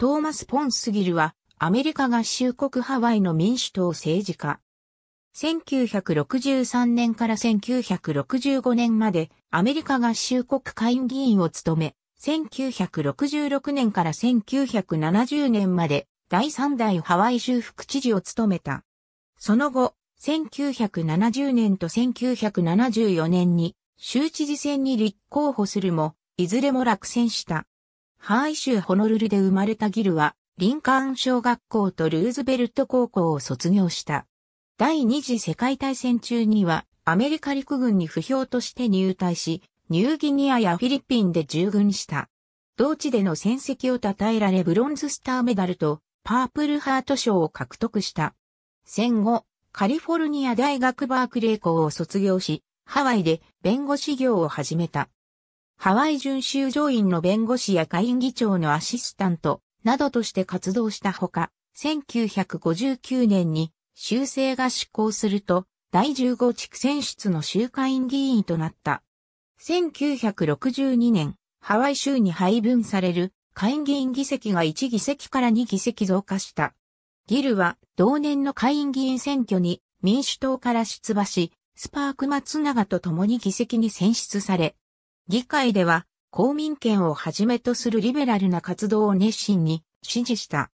トーマス・ポンスギルは、アメリカ合衆国ハワイの民主党政治家。1963年から1965年まで、アメリカ合衆国会議員を務め、1966年から1970年まで、第3代ハワイ州副知事を務めた。その後、1970年と1974年に、州知事選に立候補するも、いずれも落選した。ハーイ州ホノルルで生まれたギルは、リンカーン小学校とルーズベルト高校を卒業した。第二次世界大戦中には、アメリカ陸軍に不評として入隊し、ニューギニアやフィリピンで従軍した。同地での戦績を称えられブロンズスターメダルとパープルハート賞を獲得した。戦後、カリフォルニア大学バークレー校を卒業し、ハワイで弁護士業を始めた。ハワイ準州上院の弁護士や下院議長のアシスタントなどとして活動したほか、1959年に修正が執行すると、第15地区選出の州下院議員となった。1962年、ハワイ州に配分される下院議員議席が1議席から2議席増加した。ギルは同年の下院議員選挙に民主党から出馬し、スパーク松永と共に議席に選出され、議会では公民権をはじめとするリベラルな活動を熱心に支持した。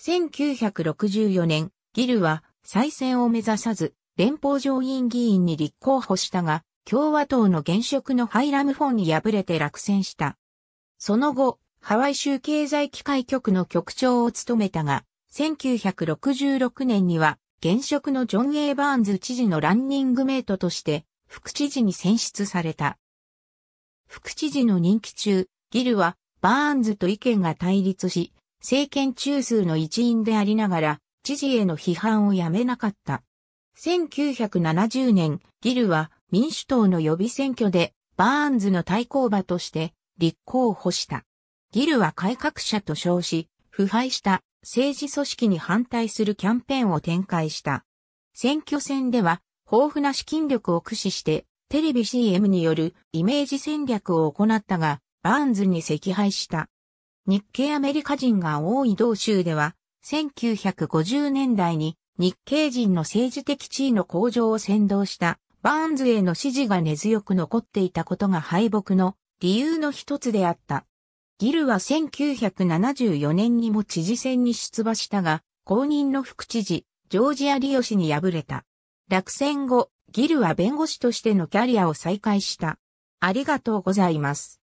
1964年、ギルは再選を目指さず、連邦上院議員に立候補したが、共和党の現職のハイラム・フォンに敗れて落選した。その後、ハワイ州経済機会局の局長を務めたが、1966年には、現職のジョン・エイバーンズ知事のランニングメイトとして、副知事に選出された。副知事の任期中、ギルはバーンズと意見が対立し、政権中枢の一員でありながら、知事への批判をやめなかった。1970年、ギルは民主党の予備選挙でバーンズの対抗馬として立候補した。ギルは改革者と称し、腐敗した政治組織に反対するキャンペーンを展開した。選挙戦では豊富な資金力を駆使してテレビ CM によるイメージ戦略を行ったが、バーンズに惜敗した。日系アメリカ人が多い同州では、1950年代に日系人の政治的地位の向上を先導したバーンズへの支持が根強く残っていたことが敗北の理由の一つであった。ギルは1974年にも知事選に出馬したが、公認の副知事、ジョージア・リオ氏に敗れた。落選後、ギルは弁護士としてのキャリアを再開した。ありがとうございます。